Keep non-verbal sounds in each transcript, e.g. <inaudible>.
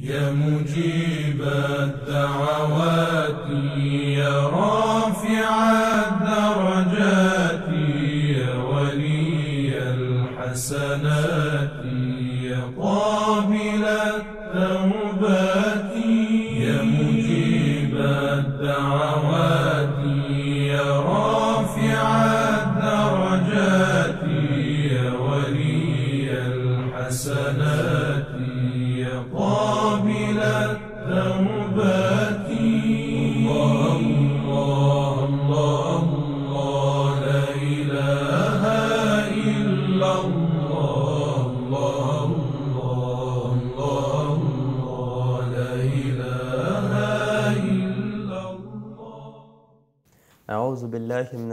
يا مجيب الدعوات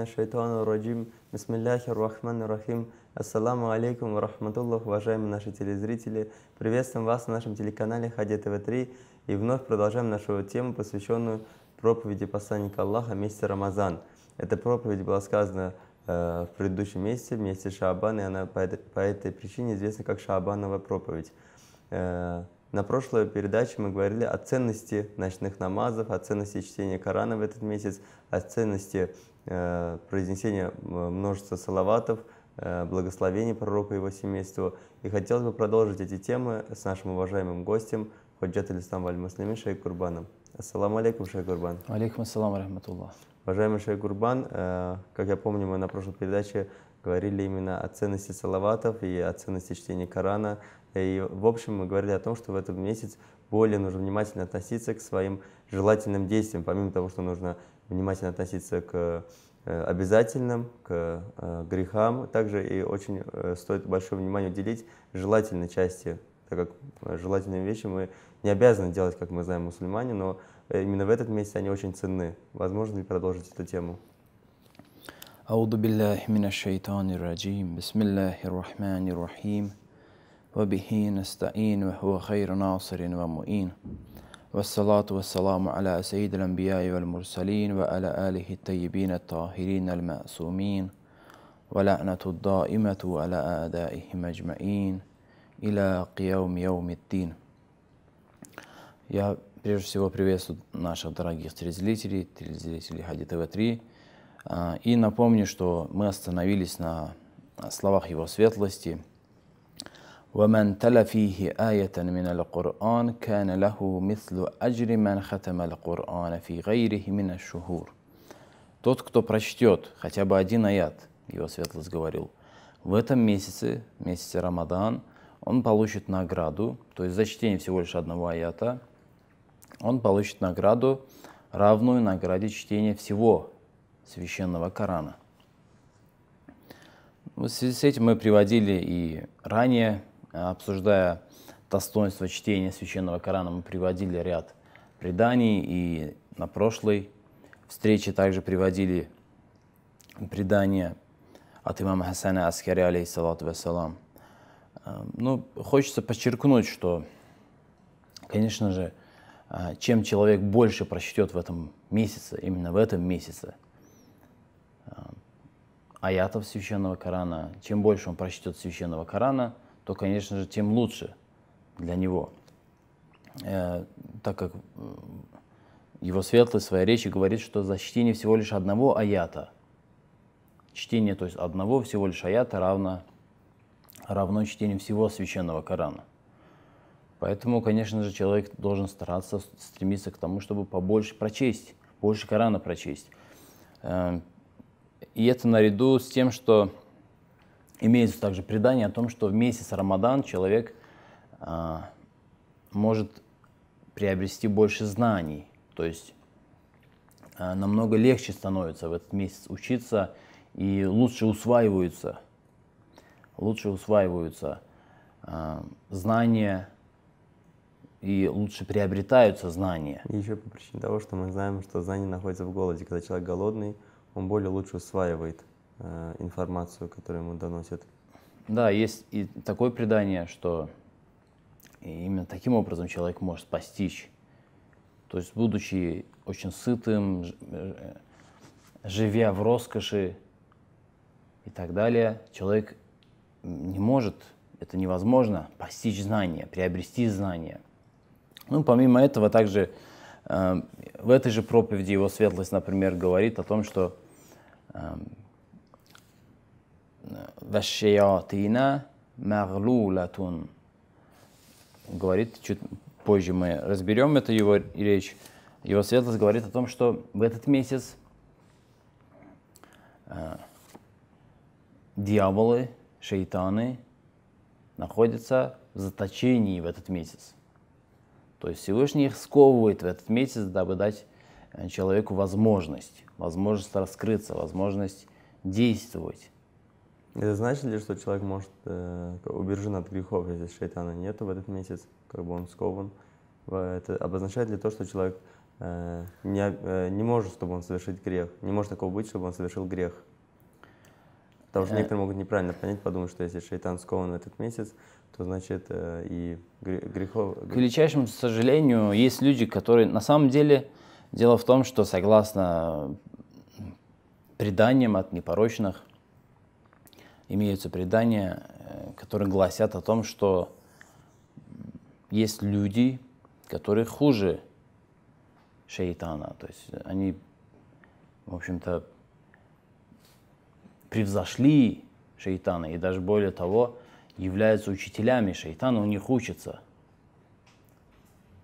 الشيطان الرجيم بسم الله الرحمن Ассаламу алейкум рахматуллах, уважаемые наши телезрители. Приветствуем вас на нашем телеканале Хади ТВ3 и вновь продолжаем нашу тему, посвященную проповеди посланника Аллаха месяце Рамазан. Эта проповедь была сказана э, в предыдущем месяце, в месяце Шаабан, и она по этой, по этой причине известна как Шаабановая проповедь. Э, на прошлой передаче мы говорили о ценности ночных намазов, о ценности чтения Корана в этот месяц, о ценности Э, произнесение э, множества салаватов, э, благословений пророка и его семейству. И хотелось бы продолжить эти темы с нашим уважаемым гостем Хаджат Алислам Валь Муслимин Шейх Курбаном. Ассаламу алейкум, Шейх Курбан. Алейкум ассаламу рахматуллах. Уважаемый Шейх Курбан, как я помню, мы на прошлой передаче говорили именно о ценности салаватов и о ценности чтения Корана. И, в общем, мы говорили о том, что в этот месяц более нужно внимательно относиться к своим желательным действиям, помимо того, что нужно внимательно относиться к э, обязательным, к э, грехам. Также и очень э, стоит большое внимание уделить желательной части, так как желательные вещи мы не обязаны делать, как мы знаем, мусульмане, но именно в этот месяц они очень ценны. Возможно ли продолжить эту тему? أعوذ بالله من الشيطان الرجيم بسم الله الرحمن الرحيم وبه نستعين وهو خير ناصر ومؤين والصلاة والسلام على سيد الأنبياء والمرسلين وعلى آله الطيبين الطاهرين المعصومين ولعنة الدائمة على أعدائهم أجمعين إلى قيام يوم الدين يا прежде всего приветствую наших дорогих телезрителей, телезрителей Хади ТВ-3. И напомню, что мы остановились на словах его светлости – ومن تل فيه آية من القرآن كان له مثل أجر من ختم القرآن في غيره من الشهور. Тот, кто прочтет хотя бы один аят, его светлость говорил, в этом месяце, месяце Рамадан, он получит награду, то есть за чтение всего лишь одного аята, он получит награду, равную награде чтения всего священного Корана. Ну, в связи с этим мы приводили и ранее обсуждая достоинство чтения Священного Корана, мы приводили ряд преданий, и на прошлой встрече также приводили предания от имама Хасана Аскари, алейхиссалату вассалам. Эм, ну, хочется подчеркнуть, что, конечно же, а, чем человек больше прочтет в этом месяце, именно в этом месяце, эм, аятов Священного Корана, чем больше он прочтет Священного Корана, то, конечно же, тем лучше для него. Э, так как э, его светлость в своей речи говорит, что за чтение всего лишь одного аята, чтение, то есть одного всего лишь аята равно, равно чтению всего священного Корана. Поэтому, конечно же, человек должен стараться, стремиться к тому, чтобы побольше прочесть, больше Корана прочесть. Э, и это наряду с тем, что Имеется также предание о том, что в месяц Рамадан человек а, может приобрести больше знаний, то есть а, намного легче становится в этот месяц учиться и лучше усваиваются, лучше усваиваются а, знания и лучше приобретаются знания. И еще по причине того, что мы знаем, что знания находятся в голоде. Когда человек голодный, он более лучше усваивает Э, информацию, которую ему доносят. Да, есть и такое предание, что именно таким образом человек может постичь. То есть, будучи очень сытым, э, живя в роскоши и так далее, человек не может, это невозможно, постичь знания, приобрести знания. Ну, помимо этого, также э, в этой же проповеди его светлость, например, говорит о том, что э, «Вашеятина мағлулатун». Говорит, чуть позже мы разберем эту его речь. Его светлость говорит о том, что в этот месяц дьяволы, шейтаны находятся в заточении в этот месяц. То есть Всевышний их сковывает в этот месяц, дабы дать человеку возможность, возможность раскрыться, возможность действовать. Это значит ли, что человек может э, убежен от грехов, если шайтана нету в этот месяц, как бы он скован? Это обозначает ли то, что человек э, не, э, не может, чтобы он совершить грех? Не может такого быть, чтобы он совершил грех? Потому что э. некоторые могут неправильно понять, подумать, что если шайтан скован в этот месяц, то значит э, и грехов... К величайшему сожалению, есть люди, которые на самом деле... Дело в том, что согласно преданиям от непорочных, имеются предания, э, которые гласят о том, что есть люди, которые хуже шейтана. То есть они, в общем-то, превзошли шейтана и даже более того, являются учителями шейтана, у них учатся.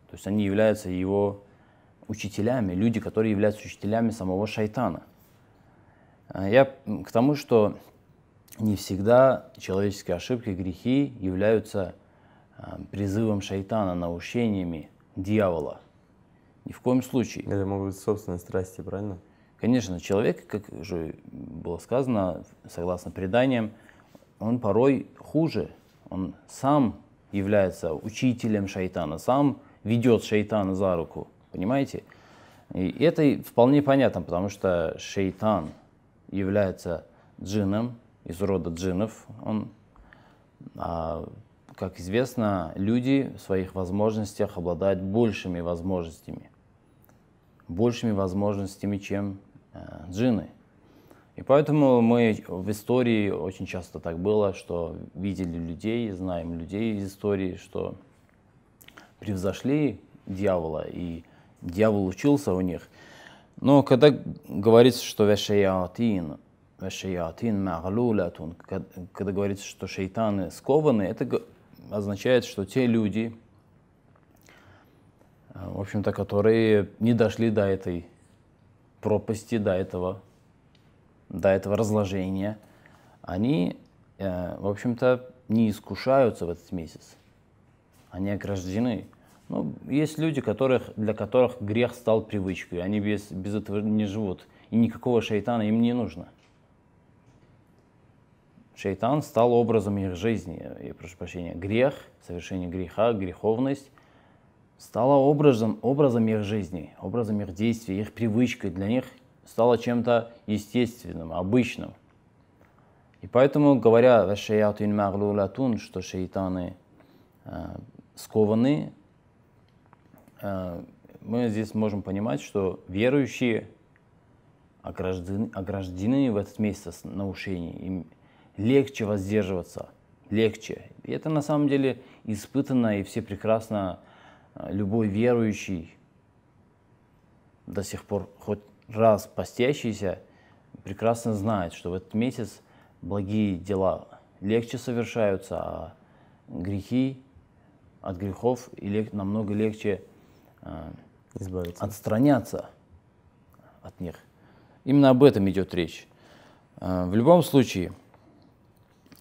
То есть они являются его учителями, люди, которые являются учителями самого шайтана. А я к тому, что не всегда человеческие ошибки, грехи являются а, призывом шайтана, наущениями дьявола. Ни в коем случае. Это могут быть собственные страсти, правильно? Конечно, человек, как уже было сказано, согласно преданиям, он порой хуже. Он сам является учителем шайтана, сам ведет шайтана за руку. Понимаете? И это вполне понятно, потому что шайтан является джином, из рода джинов он. А, как известно, люди в своих возможностях обладают большими возможностями. Большими возможностями, чем э, джинны. И поэтому мы в истории очень часто так было, что видели людей, знаем людей из истории, что превзошли дьявола, и дьявол учился у них. Но когда говорится, что «вешаяатин», шаятин маглулятун, когда говорится, что шайтаны скованы, это означает, что те люди, э, в общем-то, которые не дошли до этой пропасти, до этого, до этого разложения, они, э, в общем-то, не искушаются в этот месяц. Они ограждены. Ну, есть люди, которых, для которых грех стал привычкой. Они без, без этого не живут. И никакого шайтана им не нужно. Шайтан стал образом их жизни, я прошу прощения, грех, совершение греха, греховность стала образом, образом их жизни, образом их действий, их привычкой, для них стало чем-то естественным, обычным. И поэтому, говоря что шайтаны э, скованы, э, мы здесь можем понимать, что верующие ограждены, ограждены в этот месяц наушений, легче воздерживаться, легче. И это на самом деле испытано, и все прекрасно, а, любой верующий, до сих пор хоть раз постящийся, прекрасно знает, что в этот месяц благие дела легче совершаются, а грехи от грехов и лег, намного легче э, Избавиться. отстраняться от них. Именно об этом идет речь. Э, в любом случае,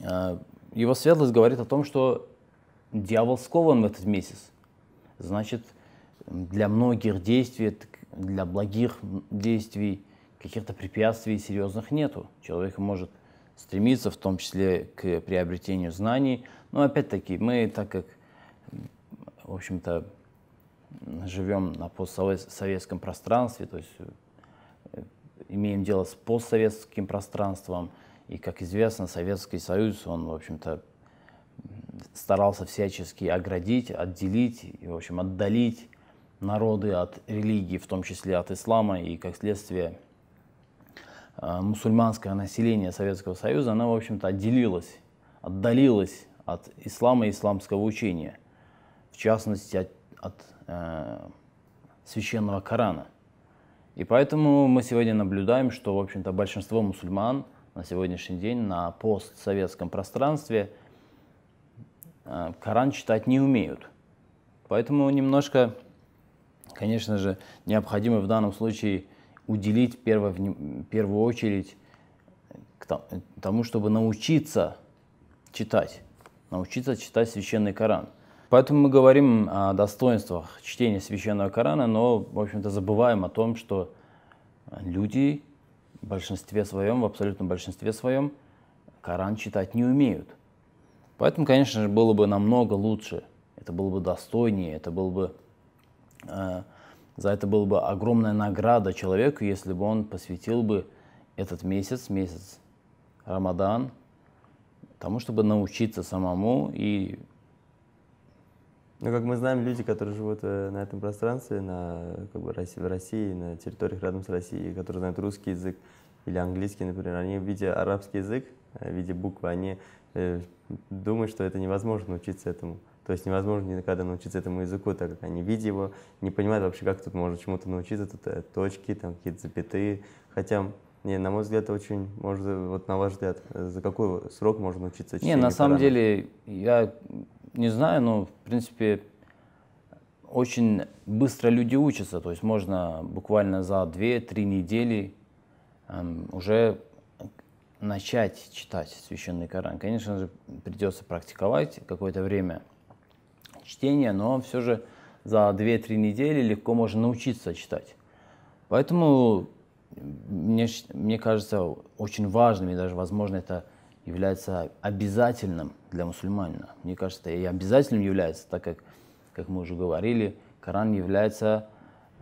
а, его светлость говорит о том, что дьявол скован в этот месяц. Значит, для многих действий, для благих действий каких-то препятствий серьезных нету. Человек может стремиться в том числе к приобретению знаний. Но опять-таки, мы так как, в общем-то, живем на постсоветском пространстве, то есть э, имеем дело с постсоветским пространством – и, как известно, Советский Союз, он, в общем-то, старался всячески оградить, отделить и, в общем, отдалить народы от религии, в том числе от ислама, и, как следствие, э, мусульманское население Советского Союза, оно, в общем-то, отделилась, отдалилась от ислама и исламского учения, в частности, от, от э, священного Корана. И поэтому мы сегодня наблюдаем, что, в общем-то, большинство мусульман – на сегодняшний день на постсоветском пространстве э, Коран читать не умеют. Поэтому немножко, конечно же, необходимо в данном случае уделить перво, в первую очередь к тому, чтобы научиться читать, научиться читать священный Коран. Поэтому мы говорим о достоинствах чтения священного Корана, но, в общем-то, забываем о том, что люди в большинстве своем, в абсолютном большинстве своем, Коран читать не умеют. Поэтому, конечно же, было бы намного лучше, это было бы достойнее, это было бы, э, за это было бы огромная награда человеку, если бы он посвятил бы этот месяц, месяц Рамадан, тому, чтобы научиться самому и ну, как мы знаем, люди, которые живут э, на этом пространстве, на, как бы, России, в России, на территориях рядом с Россией, которые знают русский язык или английский, например, они, видя арабский язык, э, видя буквы, они э, думают, что это невозможно учиться этому. То есть невозможно никогда научиться этому языку, так как они видят его, не понимают вообще, как тут можно чему-то научиться, тут э, точки, там какие-то запятые. Хотя не, на мой взгляд, очень, может, вот на ваш взгляд, за какой срок можно учиться чтению? Не, на самом Корана? деле, я не знаю, но в принципе очень быстро люди учатся, то есть можно буквально за 2-3 недели эм, уже начать читать священный Коран. Конечно же, придется практиковать какое-то время чтения, но все же за 2-3 недели легко можно научиться читать. Поэтому мне, мне кажется очень важным, и даже возможно это является обязательным для мусульманина. Мне кажется, и обязательным является, так как, как мы уже говорили, Коран является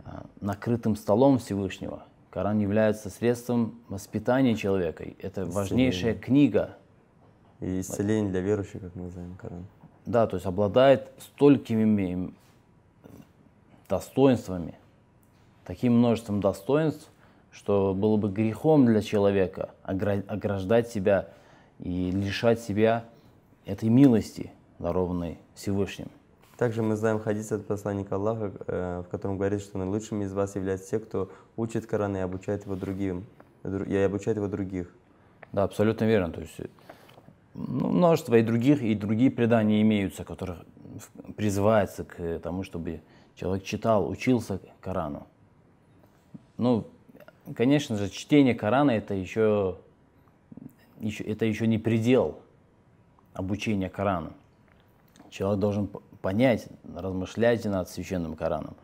э, накрытым столом Всевышнего. Коран является средством воспитания человека. Это исцеление. важнейшая книга. И исцеление для верующих, как мы называем Коран. Да, то есть обладает столькими достоинствами, таким множеством достоинств, что было бы грехом для человека ограждать себя и лишать себя этой милости, дарованной Всевышним. Также мы знаем хадис от посланника Аллаха, э, в котором говорит, что наилучшими из вас являются те, кто учит Коран и обучает его другим, и обучает его других. Да, абсолютно верно. То есть ну, множество и других, и другие предания имеются, которых призывается к э, тому, чтобы человек читал, учился Корану. Ну, конечно же, чтение Корана это еще еще, это еще не предел обучения Корану. Человек должен понять, размышлять над священным Кораном.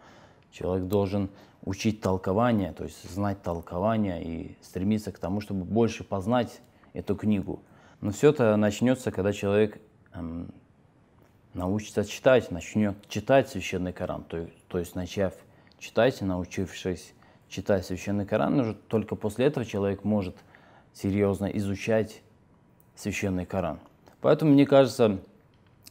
Человек должен учить толкование, то есть знать толкование и стремиться к тому, чтобы больше познать эту книгу. Но все это начнется, когда человек эм, научится читать, начнет читать священный Коран. То, то есть начав читать, научившись читать священный Коран, уже только после этого человек может – серьезно изучать священный Коран. Поэтому, мне кажется,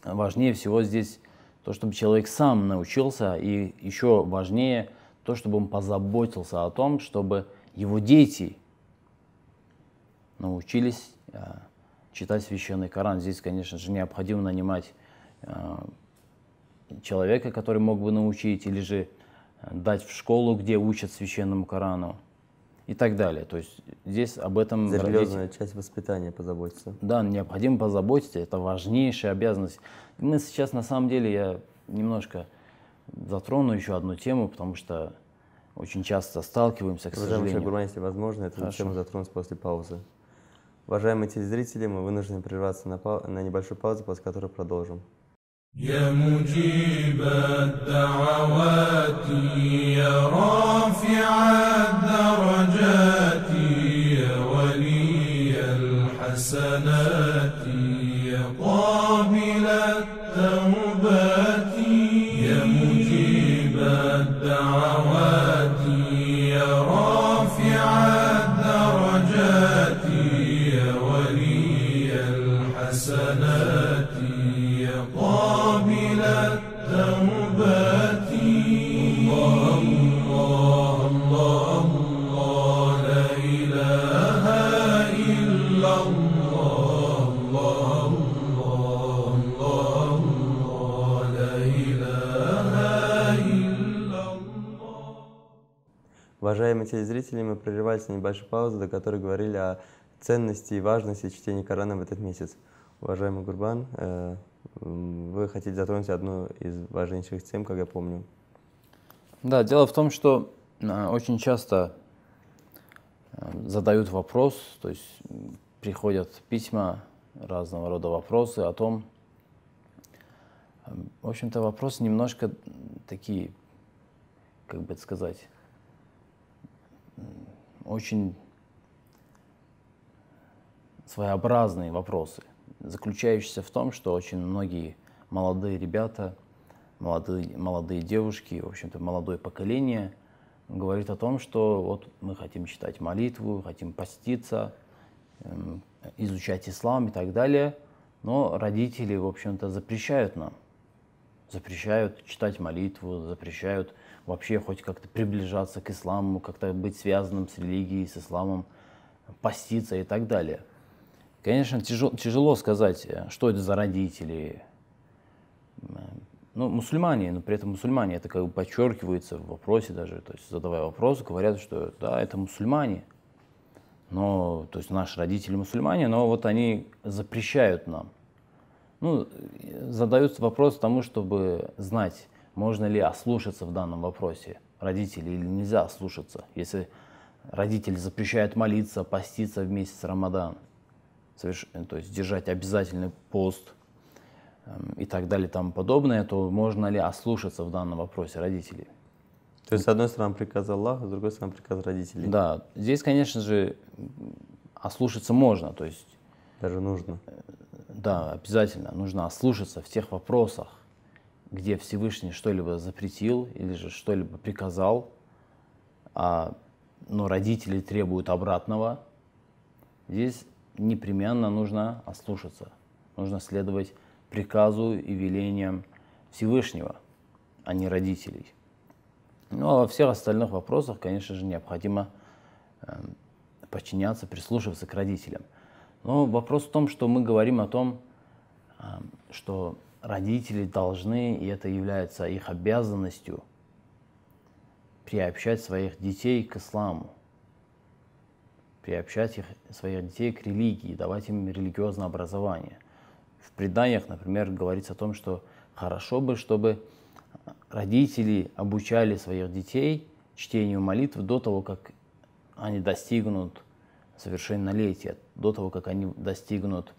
важнее всего здесь то, чтобы человек сам научился, и еще важнее то, чтобы он позаботился о том, чтобы его дети научились э, читать священный Коран. Здесь, конечно же, необходимо нанимать э, человека, который мог бы научить, или же э, дать в школу, где учат священному Корану и так далее. То есть здесь об этом... Серьезная родители... часть воспитания позаботиться. Да, необходимо позаботиться, это важнейшая обязанность. Мы сейчас, на самом деле, я немножко затрону еще одну тему, потому что очень часто сталкиваемся, к Уважаемый сожалению. Гурман, если возможно, эту тему затронуть после паузы. Уважаемые телезрители, мы вынуждены прерваться на, пау... на небольшую паузу, после которой продолжим. يا مجيب الدعوات يا رافع الدرجات Уважаемые телезрители, мы прерывались на небольшую паузу, до которой говорили о ценности и важности чтения Корана в этот месяц. Уважаемый Гурбан, э, вы хотите затронуть одну из важнейших тем, как я помню. Да, дело в том, что э, очень часто э, задают вопрос, то есть приходят письма, разного рода вопросы о том, в общем-то, вопросы немножко такие, как бы это сказать, очень своеобразные вопросы, заключающиеся в том, что очень многие молодые ребята, молодые, молодые девушки, в общем-то, молодое поколение говорит о том, что вот мы хотим читать молитву, хотим поститься, эм, изучать ислам и так далее, но родители, в общем-то, запрещают нам запрещают читать молитву, запрещают вообще хоть как-то приближаться к исламу, как-то быть связанным с религией, с исламом, поститься и так далее. Конечно, тяжело, тяжело сказать, э, что это за родители. Ну, мусульмане, но при этом мусульмане, это как бы подчеркивается в вопросе даже, то есть задавая вопрос, говорят, что да, это мусульмане, но, то есть наши родители мусульмане, но вот они запрещают нам – ну, задаются вопрос тому, чтобы знать, можно ли ослушаться в данном вопросе родителей или нельзя ослушаться, если родитель запрещает молиться, поститься в месяц Рамадан, соверш... то есть держать обязательный пост эм, и так далее и тому подобное, то можно ли ослушаться в данном вопросе родителей? То есть, с одной стороны, приказ Аллаха, с другой стороны, приказ родителей. Да, здесь, конечно же, ослушаться можно, то есть... Даже нужно. Э, да, обязательно нужно ослушаться в тех вопросах, где Всевышний что-либо запретил или же что-либо приказал, а, но родители требуют обратного. Здесь непременно нужно ослушаться, нужно следовать приказу и велениям Всевышнего, а не родителей. Ну а во всех остальных вопросах, конечно же, необходимо эм, подчиняться, прислушиваться к родителям – но вопрос в том, что мы говорим о том, а, что родители должны, и это является их обязанностью, приобщать своих детей к исламу, приобщать их, своих детей к религии, давать им религиозное образование. В преданиях, например, говорится о том, что хорошо бы, чтобы родители обучали своих детей чтению молитв до того, как они достигнут совершеннолетия, до того, как они достигнут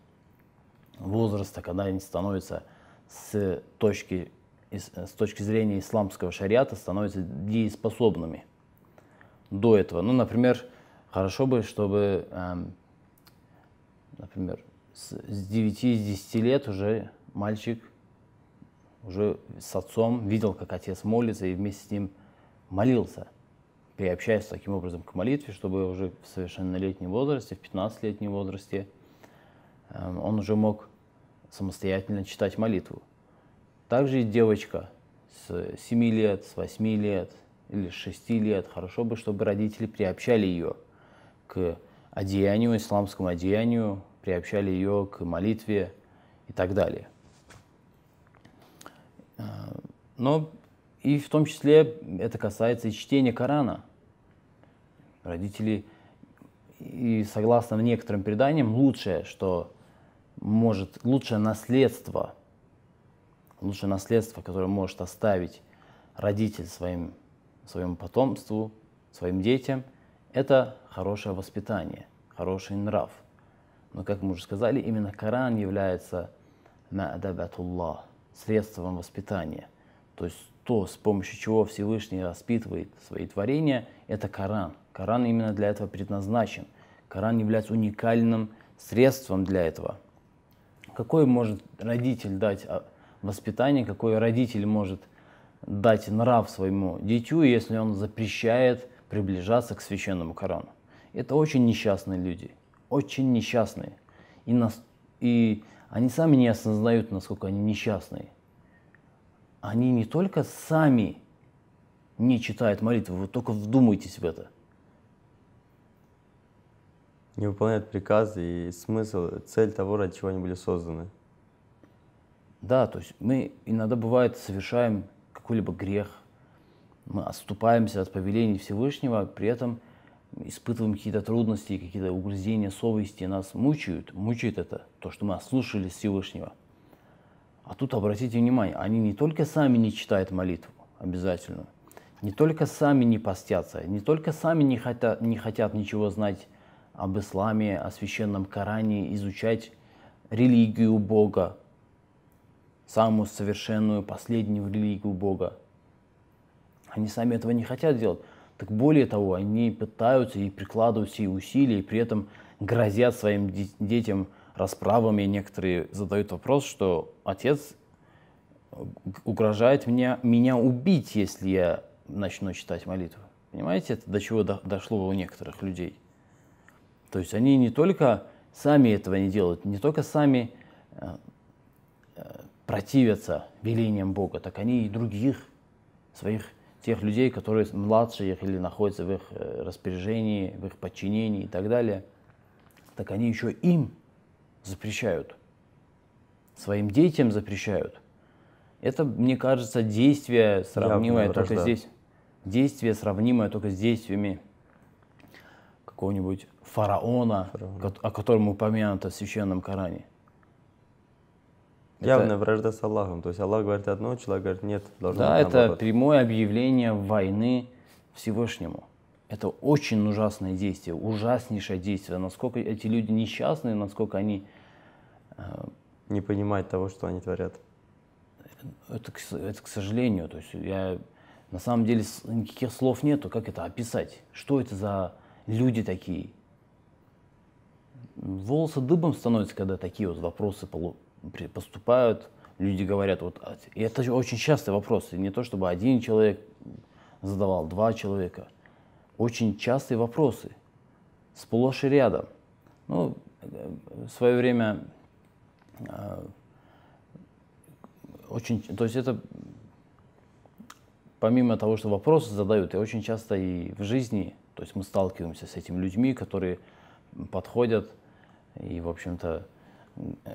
возраста, когда они становятся с точки, с точки зрения исламского шариата, становятся дееспособными до этого. Ну, например, хорошо бы, чтобы, эм, например, с, с 9 из 10 лет уже мальчик уже с отцом видел, как отец молится, и вместе с ним молился – приобщаясь таким образом к молитве, чтобы уже в совершеннолетнем возрасте, в 15-летнем возрасте, эм, он уже мог самостоятельно читать молитву. Также и девочка с 7 лет, с 8 лет или с 6 лет, хорошо бы, чтобы родители приобщали ее к одеянию, исламскому одеянию, приобщали ее к молитве и так далее. Э, но и в том числе это касается и чтения Корана. Родители, и согласно некоторым преданиям, лучшее, что может, лучшее наследство, лучшее наследство, которое может оставить родитель своим, своему потомству, своим детям, это хорошее воспитание, хороший нрав. Но, как мы уже сказали, именно Коран является ма'дабатуллах, средством воспитания. То есть то, с помощью чего Всевышний воспитывает свои творения, это Коран. Коран именно для этого предназначен. Коран является уникальным средством для этого. Какой может родитель дать а, воспитание, какой родитель может дать нрав своему дитю, если он запрещает приближаться к священному Корану. Это очень несчастные люди, очень несчастные. И, нас, и они сами не осознают, насколько они несчастные они не только сами не читают молитвы, вы только вдумайтесь в это. Не выполняют приказы и смысл, цель того, ради чего они были созданы. Да, то есть мы иногда бывает совершаем какой-либо грех, мы отступаемся от повелений Всевышнего, а при этом испытываем какие-то трудности, какие-то угрызения совести, нас мучают, мучает это, то, что мы ослушались Всевышнего – а тут обратите внимание, они не только сами не читают молитву обязательную, не только сами не постятся, не только сами не хотят, не хотят ничего знать об исламе, о священном Коране, изучать религию Бога, самую совершенную, последнюю религию Бога. Они сами этого не хотят делать. Так более того, они пытаются и прикладывают все усилия, и при этом грозят своим детям – расправами некоторые задают вопрос, что отец угрожает меня, меня убить, если я начну читать молитву. Понимаете, это до чего до, дошло у некоторых людей. То есть они не только сами этого не делают, не только сами э, э противятся велениям Бога, так они и других своих тех людей, которые младше их или находятся в их э, распоряжении, в их подчинении и так далее, так они еще им запрещают. Своим детям запрещают. Это, мне кажется, действие сравнимое Явное только здесь. Действие сравнимое только с действиями какого-нибудь фараона, Фараон. о котором упомянуто в священном Коране. Явная это... вражда с Аллахом. То есть Аллах говорит одно, человек говорит нет. Да, это прямое объявление войны Всевышнему. Это очень ужасное действие, ужаснейшее действие. Насколько эти люди несчастные, насколько они... Э, не понимают того, что они творят. Это, это, это к сожалению. То есть я, на самом деле никаких слов нету, как это описать. Что это за люди такие? Волосы дыбом становятся, когда такие вот вопросы поступают. Люди говорят, вот, «А, и это очень частый вопрос, не то чтобы один человек задавал, два человека очень частые вопросы, сплошь и рядом. Ну, э, в свое время э, очень, то есть это помимо того, что вопросы задают, и очень часто и в жизни, то есть мы сталкиваемся с этими людьми, которые подходят и, в общем-то,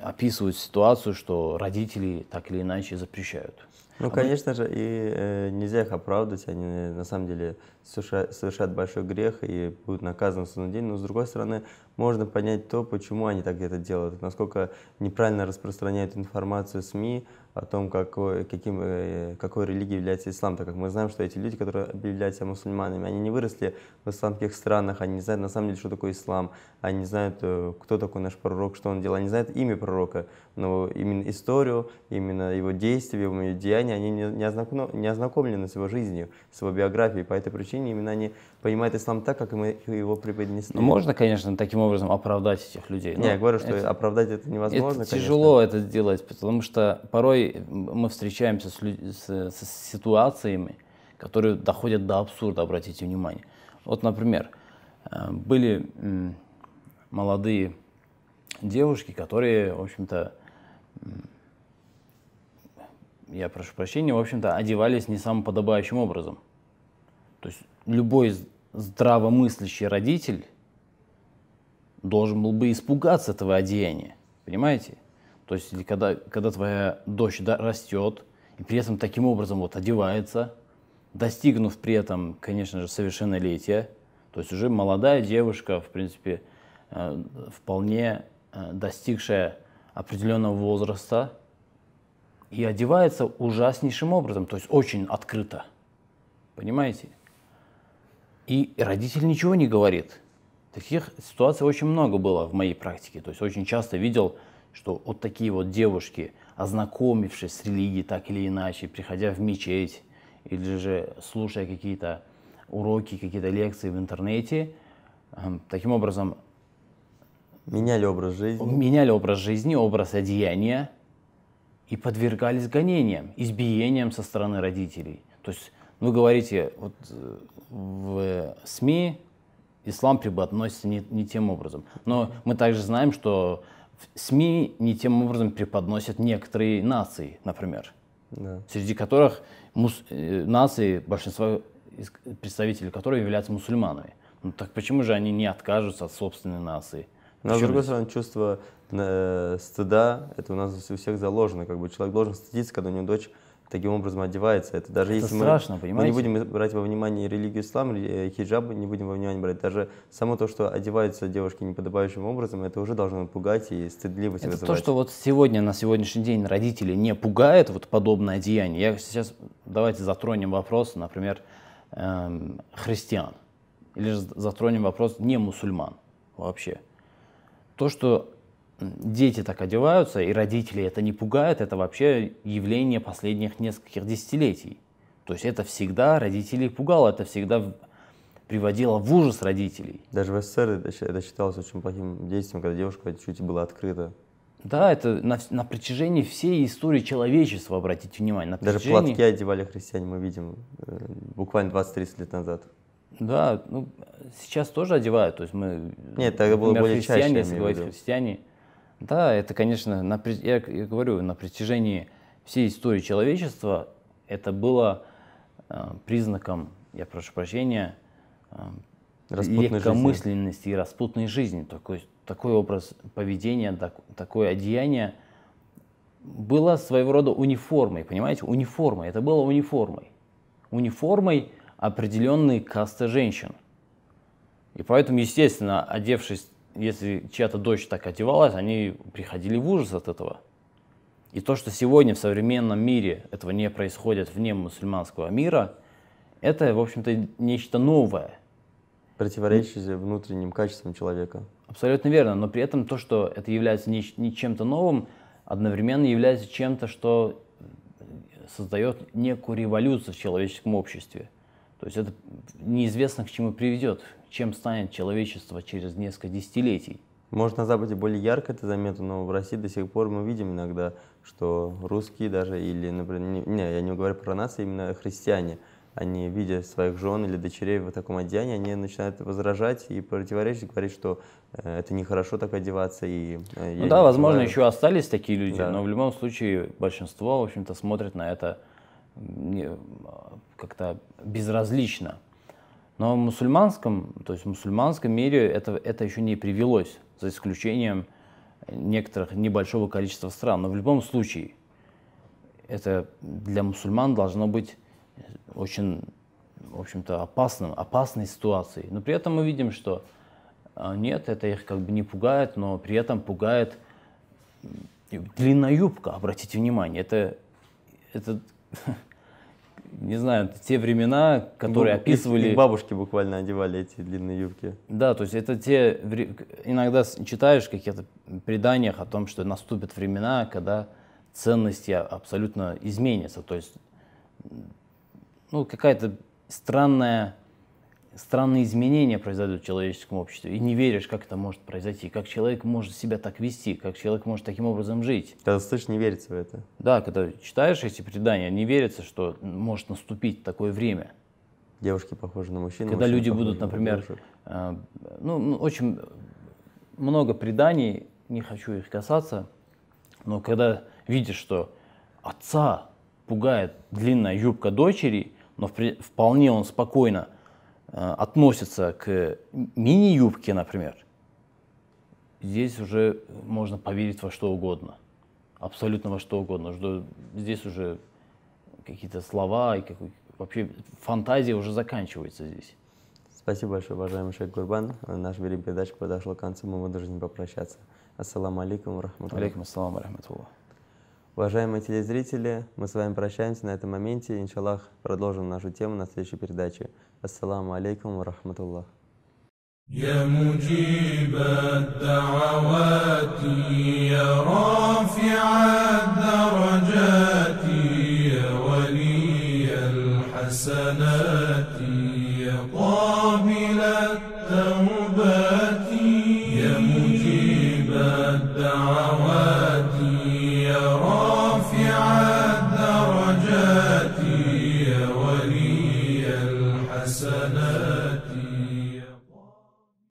описывают ситуацию, что родители так или иначе запрещают. Ну, а конечно мы... же, и э, нельзя их оправдывать, они на самом деле совершают, совершают большой грех и будут наказаны в судный день, но с другой стороны, можно понять то, почему они так это делают, насколько неправильно распространяют информацию СМИ о том, какой, каким, э, какой религией является ислам, так как мы знаем, что эти люди, которые объявляют мусульманами, они не выросли в исламских странах, они не знают на самом деле, что такое ислам, они не знают, э, кто такой наш пророк, что он делал, они знают имя пророка, но именно историю, именно его действия, его деяния, они не, ознакомлены, не ознакомлены с его жизнью, с его биографией, по этой причине именно они понимают ислам так, как мы его преподнесли. Ну, можно, конечно, таким образом оправдать этих людей. Не, я говорю, что это, оправдать это невозможно. Это тяжело конечно. это сделать, потому что порой мы встречаемся с, с, с ситуациями, которые доходят до абсурда, обратите внимание. Вот, например, э, были молодые девушки, которые, в общем-то, я прошу прощения, в общем-то, одевались не самым подобающим образом. То есть любой здравомыслящий родитель должен был бы испугаться этого одеяния, понимаете? То есть, когда, когда твоя дочь да, растет, и при этом таким образом вот одевается, достигнув при этом, конечно же, совершеннолетия, то есть уже молодая девушка, в принципе, э, вполне э, достигшая определенного возраста, и одевается ужаснейшим образом, то есть очень открыто. Понимаете? И родитель ничего не говорит. Таких ситуаций очень много было в моей практике. То есть очень часто видел что вот такие вот девушки, ознакомившись с религией так или иначе, приходя в мечеть или же слушая какие-то уроки, какие-то лекции в интернете, эм, таким образом... Меняли образ жизни. Меняли образ жизни, образ одеяния и подвергались гонениям, избиениям со стороны родителей. То есть вы говорите, вот в СМИ ислам преподносится не, не тем образом. Но мы также знаем, что СМИ не тем образом преподносят некоторые нации, например, да. среди которых мус- э, нации, большинство представителей которых являются мусульманами. Ну так почему же они не откажутся от собственной нации? Но, с другой стороны, чувство э, стыда, это у нас у всех заложено. Как бы человек должен стыдиться, когда у него дочь таким образом одевается. Это даже это если страшно, мы, понимаете? мы не будем брать во внимание религию ислам, э, хиджаб не будем во внимание брать, даже само то, что одеваются девушки неподобающим образом, это уже должно пугать и стыдливость это вызывать. то, что вот сегодня, на сегодняшний день родители не пугают вот подобное деяние. Я сейчас, давайте затронем вопрос, например, эм, христиан. Или же затронем вопрос не мусульман вообще. То, что дети так одеваются, и родители это не пугает, это вообще явление последних нескольких десятилетий. То есть это всегда родителей пугало, это всегда приводило в ужас родителей. Даже в СССР это считалось очень плохим действием, когда девушка чуть чуть была открыта. Да, это на, на протяжении всей истории человечества, обратите внимание. На протяжении... Даже платки одевали христиане, мы видим, э, буквально 20-30 лет назад. Да, ну, сейчас тоже одевают, то есть мы... Нет, тогда было например, более христиане, чаще. Если говорить христиане, да, это, конечно, на, я, я говорю, на протяжении всей истории человечества это было э, признаком, я прошу прощения, э, легкомысленности жизни. и распутной жизни. Такой, такой образ поведения, так, такое одеяние было своего рода униформой, понимаете, униформой. Это было униформой. Униформой определенной касты женщин. И поэтому, естественно, одевшись если чья-то дочь так одевалась, они приходили в ужас от этого. И то, что сегодня в современном мире этого не происходит вне мусульманского мира, это, в общем-то, нечто новое. Противоречащее внутренним качествам человека. Абсолютно верно, но при этом то, что это является не, не чем-то новым, одновременно является чем-то, что создает некую революцию в человеческом обществе. То есть это неизвестно, к чему приведет чем станет человечество через несколько десятилетий. Может, на Западе более ярко это заметно, но в России до сих пор мы видим иногда, что русские даже, или, например, не, я не говорю про нас, именно христиане, они, видя своих жен или дочерей в таком одеянии, они начинают возражать и противоречить, говорить, что э, это нехорошо так одеваться. И, э, ну да, возможно, еще остались такие люди, да. но в любом случае большинство, в общем-то, смотрит на это а, как-то безразлично. Но в мусульманском, то есть в мусульманском мире это, это еще не привелось, за исключением некоторых небольшого количества стран. Но в любом случае, это для мусульман должно быть очень, в общем-то, опасным, опасной ситуацией. Но при этом мы видим, что а, нет, это их как бы не пугает, но при этом пугает длинная юбка, обратите внимание. Это, это <laughs> не знаю, те времена, которые ну, описывали... Их, бабушки буквально одевали эти длинные юбки. Да, то есть это те... Иногда читаешь в каких-то преданиях о том, что наступят времена, когда ценности а, абсолютно изменятся. То есть ну, какая-то странная странные изменения произойдут в человеческом обществе, и не веришь, как это может произойти, как человек может себя так вести, как человек может таким образом жить. Когда слышишь, не верится в это. Да, когда читаешь эти предания, не верится, что может наступить такое время. Девушки похожи на мужчин. Когда люди будут, например, э, ну, ну, очень много преданий, не хочу их касаться, но когда видишь, что отца пугает длинная юбка дочери, но вполне он спокойно Э, относится к мини-юбке, например, здесь уже можно поверить во что угодно. Абсолютно во что угодно. Что здесь уже какие-то слова и какой, вообще фантазия уже заканчивается здесь. Спасибо большое, уважаемый Шейх Гурбан. Наш время передачи подошел к концу, мы должны попрощаться. Ассаламу алейкум, рахматуллах. Алейкум ассаламу, рахматуллах. Уважаемые телезрители, мы с вами прощаемся на этом моменте. Иншаллах, продолжим нашу тему на следующей передаче. السلام عليكم ورحمة الله يا مجيب الدعوات يا رافع الدرجات